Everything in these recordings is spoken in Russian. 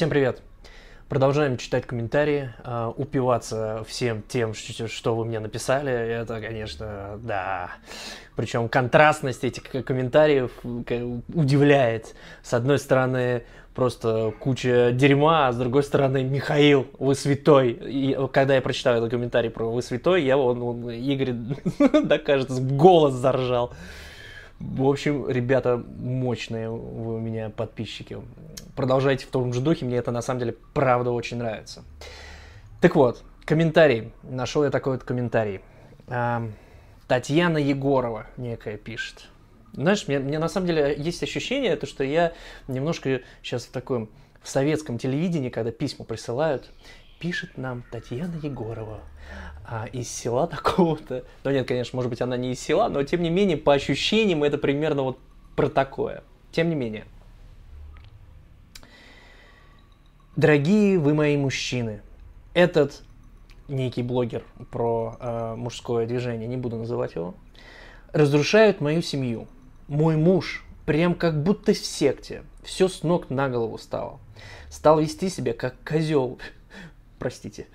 Всем привет! Продолжаем читать комментарии, а, упиваться всем тем, что вы мне написали. Это, конечно, да. Причем контрастность этих комментариев удивляет. С одной стороны, просто куча дерьма, а с другой стороны, Михаил, вы святой. И э, когда я прочитал этот комментарий про вы святой, я он, он Игорь, да, кажется, голос заржал. В общем, ребята мощные вы у меня подписчики продолжайте в том же духе, мне это на самом деле правда очень нравится. Так вот, комментарий. Нашел я такой вот комментарий. Татьяна Егорова некая пишет. Знаешь, мне, мне на самом деле есть ощущение, то, что я немножко сейчас в таком в советском телевидении, когда письма присылают, пишет нам Татьяна Егорова а, из села такого-то. Ну нет, конечно, может быть, она не из села, но тем не менее, по ощущениям, это примерно вот про такое. Тем не менее. Дорогие вы мои мужчины, этот некий блогер про э, мужское движение, не буду называть его, разрушают мою семью. Мой муж прям как будто в секте, все с ног на голову стало. Стал вести себя как козел, простите.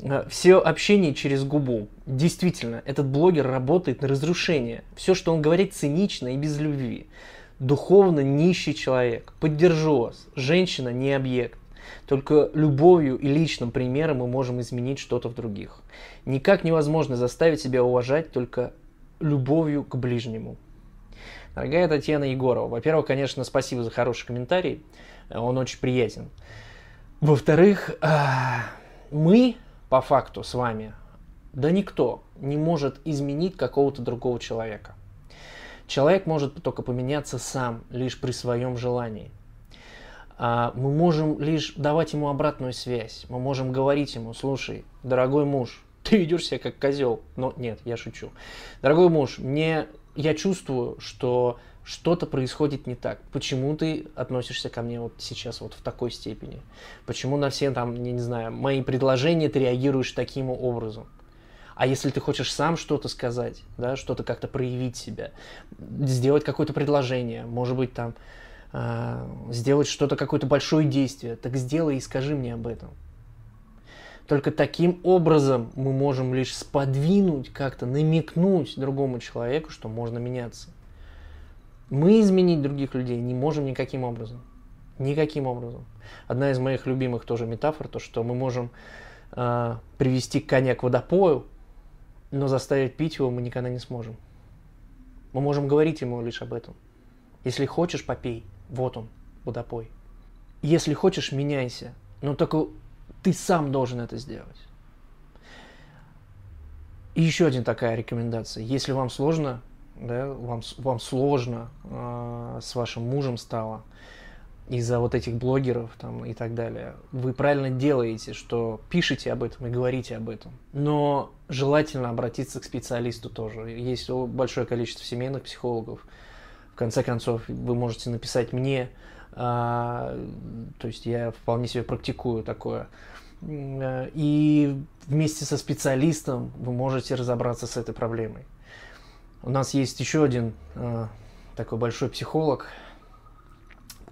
Э, все общение через губу. Действительно, этот блогер работает на разрушение. Все, что он говорит, цинично и без любви. Духовно нищий человек. Поддержу вас. Женщина не объект. Только любовью и личным примером мы можем изменить что-то в других. Никак невозможно заставить себя уважать только любовью к ближнему. Дорогая Татьяна Егорова, во-первых, конечно, спасибо за хороший комментарий, э, он очень приятен. Во-вторых, а, мы по факту с вами, да никто не может изменить какого-то другого человека. Человек может только поменяться сам, лишь при своем желании – а, мы можем лишь давать ему обратную связь. Мы можем говорить ему, слушай, дорогой муж, ты ведешь себя как козел. Но нет, я шучу. Дорогой муж, мне, я чувствую, что что-то происходит не так. Почему ты относишься ко мне вот сейчас вот в такой степени? Почему на все там, я не знаю, мои предложения ты реагируешь таким образом? А если ты хочешь сам что-то сказать, да, что-то как-то проявить себя, сделать какое-то предложение, может быть, там, Э, сделать что-то, какое-то большое действие, так сделай и скажи мне об этом. Только таким образом мы можем лишь сподвинуть, как-то намекнуть другому человеку, что можно меняться. Мы изменить других людей не можем никаким образом. Никаким образом. Одна из моих любимых тоже метафор, то что мы можем э, привести коня к водопою, но заставить пить его мы никогда не сможем. Мы можем говорить ему лишь об этом. Если хочешь, попей. Вот он, водопой. Если хочешь, меняйся, но только ты сам должен это сделать. И еще один такая рекомендация. Если вам сложно, да, вам, вам сложно э, с вашим мужем стало из-за вот этих блогеров там, и так далее, вы правильно делаете, что пишете об этом и говорите об этом. Но желательно обратиться к специалисту тоже. Есть большое количество семейных психологов, в конце концов, вы можете написать мне, а, то есть я вполне себе практикую такое. Э, и вместе со специалистом вы можете разобраться с этой проблемой. У нас есть еще один а, такой большой психолог,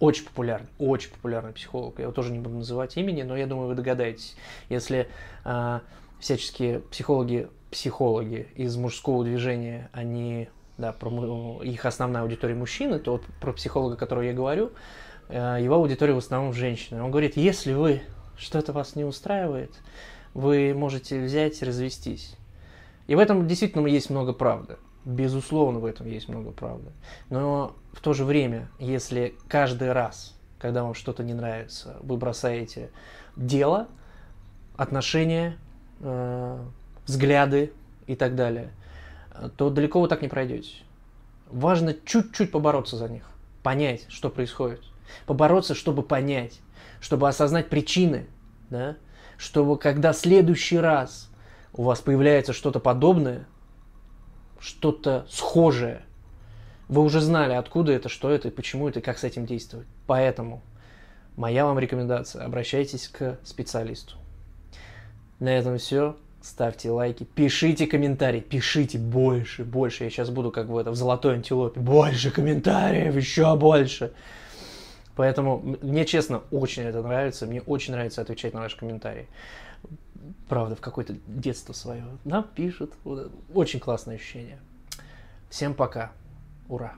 очень популярный, очень популярный психолог. Я его тоже не буду называть имени, но я думаю, вы догадаетесь. Если э, всяческие психологи, психологи из мужского движения, они да, про их основная аудитория мужчины, то вот про психолога, которого я говорю, э, его аудитория в основном женщины. Он говорит, если вы что-то вас не устраивает, вы можете взять и развестись. И в этом действительно есть много правды. Безусловно, в этом есть много правды. Но в то же время, если каждый раз, когда вам что-то не нравится, вы бросаете дело, отношения, э, взгляды и так далее – то далеко вы так не пройдете. Важно чуть-чуть побороться за них, понять, что происходит. Побороться, чтобы понять, чтобы осознать причины, да? чтобы когда в следующий раз у вас появляется что-то подобное, что-то схожее, вы уже знали, откуда это, что это, и почему это, и как с этим действовать. Поэтому моя вам рекомендация – обращайтесь к специалисту. На этом все ставьте лайки, пишите комментарии, пишите больше, больше. Я сейчас буду как в это в золотой антилопе. Больше комментариев, еще больше. Поэтому мне, честно, очень это нравится. Мне очень нравится отвечать на ваши комментарии. Правда, в какое-то детство свое. Нам пишут. Очень классное ощущение. Всем пока. Ура!